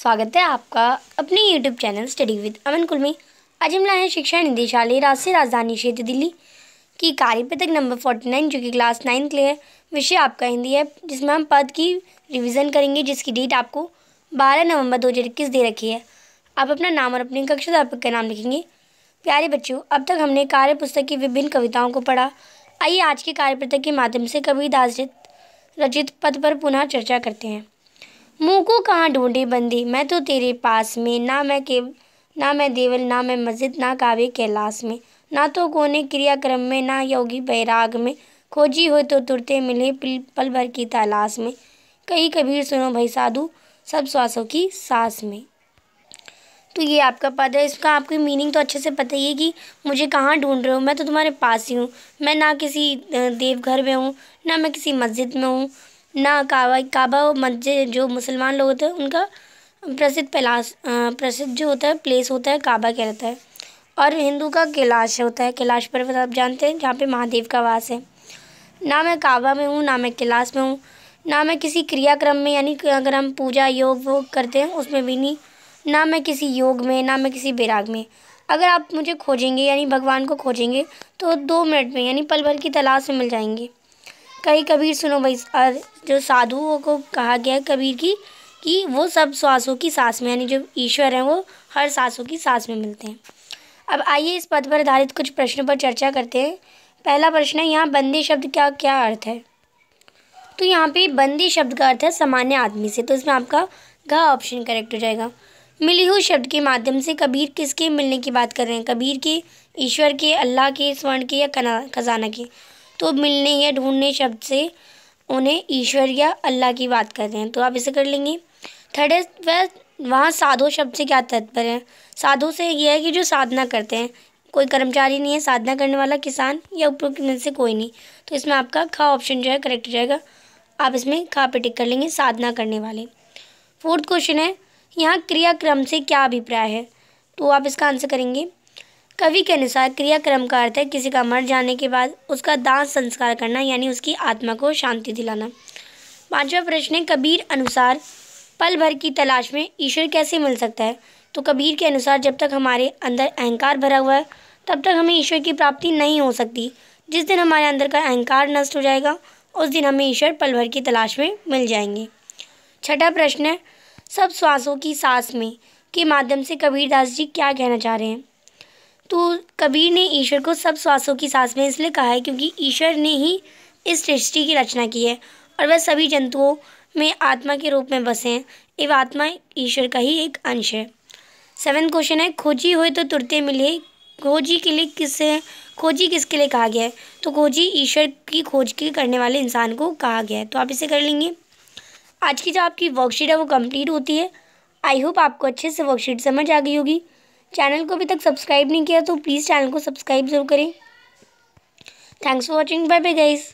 स्वागत है आपका अपने YouTube channel study with Aman कुल में आज हम लाए हैं शिक्षा निदेशालय राष्ट्रीय राजधानी क्षेत्र दिल्ली की कार्य पदक नंबर फोर्टी नाइन जो कि क्लास नाइन्थ के है विषय आपका हिंदी है जिसमें हम पद की रिवीजन करेंगे जिसकी डेट आपको बारह नवंबर दो हज़ार इक्कीस दे रखी है आप अपना नाम और अपनी कक्षा अध्यापक का नाम लिखेंगे प्यारे बच्चों अब तक हमने कार्य पुस्तक की विभिन्न कविताओं को पढ़ा आइए आज के कार्य पुस्तक के माध्यम से कवि दास रचित पद पर पुनः चर्चा करते हैं मुँह को कहाँ ढूंढे बंदी मैं तो तेरे पास में ना मैं के ना मैं देवल ना मैं मस्जिद ना कावे कैलाश में ना तो कोने क्रियाक्रम में ना योगी बैराग में खोजी हो तो तुरते मिले पल भर की तलाश में कई कबीर सुनो भाई साधु सब श्वासों की सांस में तो ये आपका पद है इसका आपकी मीनिंग तो अच्छे से पता ही है कि मुझे कहाँ ढूंढ रहे हो मैं तो तुम्हारे पास ही हूँ मैं ना किसी देवघर में हूँ ना मैं किसी मस्जिद में हूँ ना काबा काबा मस्जिद जो मुसलमान लोग होते हैं उनका प्रसिद्ध पैलास प्रसिद्ध जो होता है प्लेस होता है काबा कहलाता है और हिंदू का कैलाश होता है कैलाश पर्वत आप जानते हैं जहाँ पे महादेव का वास है ना मैं काबा में हूँ ना मैं कैलाश में हूँ ना मैं किसी क्रियाक्रम में यानी अगर हम पूजा योग वोग करते हैं उसमें भी नहीं ना मैं किसी योग में ना मैं किसी बैराग में अगर आप मुझे खोजेंगे यानी भगवान को खोजेंगे तो दो मिनट में यानी पल भर की तलाश में मिल जाएंगे कई कबीर सुनो भाई जो साधुओं को कहा गया है कबीर की कि वो सब श्वासों की सांस में यानी जो ईश्वर हैं वो हर सांसों की सांस में मिलते हैं अब आइए इस पद पर आधारित कुछ प्रश्नों पर चर्चा करते हैं पहला प्रश्न है यहाँ बंदी शब्द का क्या अर्थ है तो यहाँ पे बंदी शब्द का अर्थ है सामान्य आदमी से तो इसमें आपका घ ऑप्शन करेक्ट हो जाएगा मिली हुई शब्द के माध्यम से कबीर किसके मिलने की बात कर रहे हैं कबीर के ईश्वर के अल्लाह के स्वर्ण के या खजाना के तो मिलने या ढूंढने शब्द से उन्हें ईश्वर या अल्लाह की बात कर रहे हैं तो आप इसे कर लेंगे थर्ड है वह वहाँ साधु शब्द से क्या तत्पर है साधु से यह है कि जो साधना करते हैं कोई कर्मचारी नहीं है साधना करने वाला किसान या उपरोक्त में से कोई नहीं तो इसमें आपका खा ऑप्शन जो है करेक्ट जाएगा आप इसमें खा पे टिक कर लेंगे साधना करने वाले फोर्थ क्वेश्चन है यहाँ क्रियाक्रम से क्या अभिप्राय है तो आप इसका आंसर करेंगे कवि के अनुसार क्रियाक्रम का अर्थ है किसी का मर जाने के बाद उसका दान संस्कार करना यानी उसकी आत्मा को शांति दिलाना पांचवा प्रश्न है कबीर अनुसार पल भर की तलाश में ईश्वर कैसे मिल सकता है तो कबीर के अनुसार जब तक हमारे अंदर अहंकार भरा हुआ है तब तक हमें ईश्वर की प्राप्ति नहीं हो सकती जिस दिन हमारे अंदर का अहंकार नष्ट हो जाएगा उस दिन हमें ईश्वर पल भर की तलाश में मिल जाएंगे छठा प्रश्न है सब श्वासों की सांस में के माध्यम से कबीरदास जी क्या कहना चाह रहे हैं तो कबीर ने ईश्वर को सब श्वासों की सांस में इसलिए कहा है क्योंकि ईश्वर ने ही इस सृष्टि की रचना की है और वह सभी जंतुओं में आत्मा के रूप में बसे हैं एवं आत्मा ईश्वर का ही एक अंश है सेवन क्वेश्चन है खोजी हुए तो तुरते मिले खोजी के लिए किससे खोजी किसके लिए कहा गया है तो खोजी ईश्वर की खोज के करने वाले इंसान को कहा गया है तो आप इसे कर लेंगे आज की जो आपकी वर्कशीट है वो कंप्लीट होती है आई होप आपको अच्छे से वर्कशीट समझ आ गई होगी चैनल को अभी तक सब्सक्राइब नहीं किया तो प्लीज़ चैनल को सब्सक्राइब ज़रूर करें thanks for watching bye bye guys